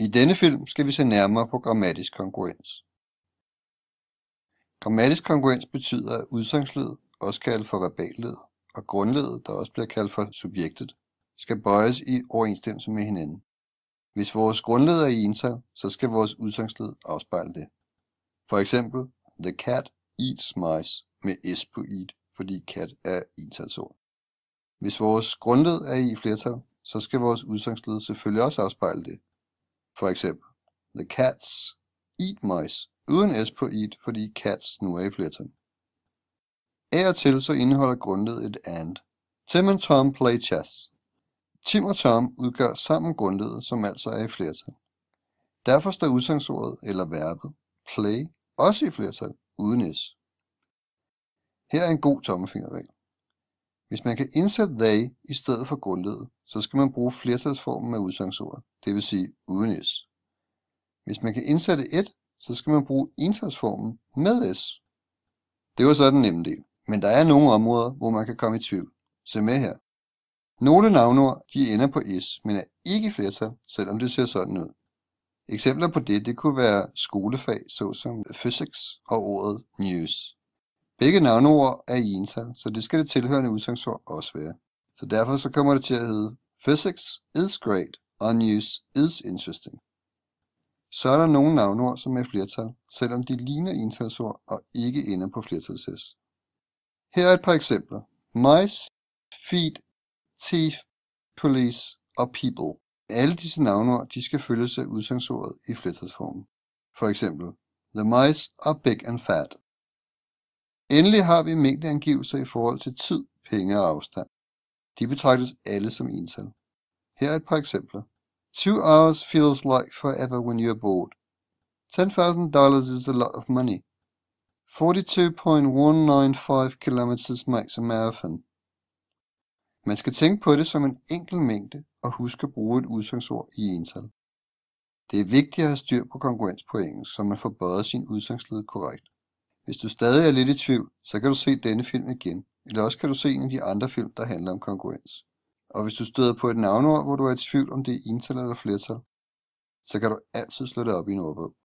I denne film skal vi se nærmere på grammatisk kongruens. Grammatisk kongruens betyder, at udsagnsledet, også kaldet for verballedet, og grundledet, der også bliver kaldt for subjektet, skal bøjes i overensstemmelse med hinanden. Hvis vores grundled er i ensam, så skal vores udsagnsled afspejle det. For eksempel, the cat eats mice med s på eat, fordi cat er entalsord. Hvis vores grundled er i flertal, så skal vores udsangsled selvfølgelig også afspejle det. For eksempel, the cats eat mice, uden S på eat, fordi cats nu er i flertal. Af og til så indeholder grundet et and. Tim and Tom play chess. Tim og Tom udgør sammen grundet, som altså er i flertal. Derfor står udsangsordet eller verbet play også i flertal uden s. Her er en god tommefingerregel. Hvis man kan indsætte they i stedet for grundledet, så skal man bruge flertalsformen med udsangsordet, det vil sige uden s. Hvis man kan indsætte et, så skal man bruge entalsformen med s. Det var så den nemme del, men der er nogle områder, hvor man kan komme i tvivl. Se med her. Nogle navnord de ender på s, men er ikke flertal, selvom det ser sådan ud. Eksempler på det, det kunne være skolefag såsom physics og ordet news. Begge navneord er i ental, så det skal det tilhørende udsagnsord også være. Så derfor så kommer det til at hedde Physics is great, unused is interesting. Så er der nogle navneord, som er flertal, selvom de ligner entalsord og ikke ender på flertals Her er et par eksempler. Mice, feet, thief, police og people. Alle disse navneord de skal følges af udsagsordet i flertalsformen. For eksempel, the mice are big and fat. Endelig har vi mængdeangivelser i forhold til tid, penge og afstand. De betragtes alle som ental. Her er et par eksempler. Two hours feels like forever when you're bored. $10,000 is a lot of money. 42.195 kilometers makes a marathon. Man skal tænke på det som en enkel mængde og huske at bruge et udsangsord i ental. Det er vigtigt at have styr på kongruens på engelsk, så man får bøjet sin udsagnsled korrekt. Hvis du stadig er lidt i tvivl, så kan du se denne film igen, eller også kan du se en af de andre film, der handler om konkurrence. Og hvis du støder på et navnord, hvor du er i tvivl om det er ental eller flertal, så kan du altid slå det op i en ordbog.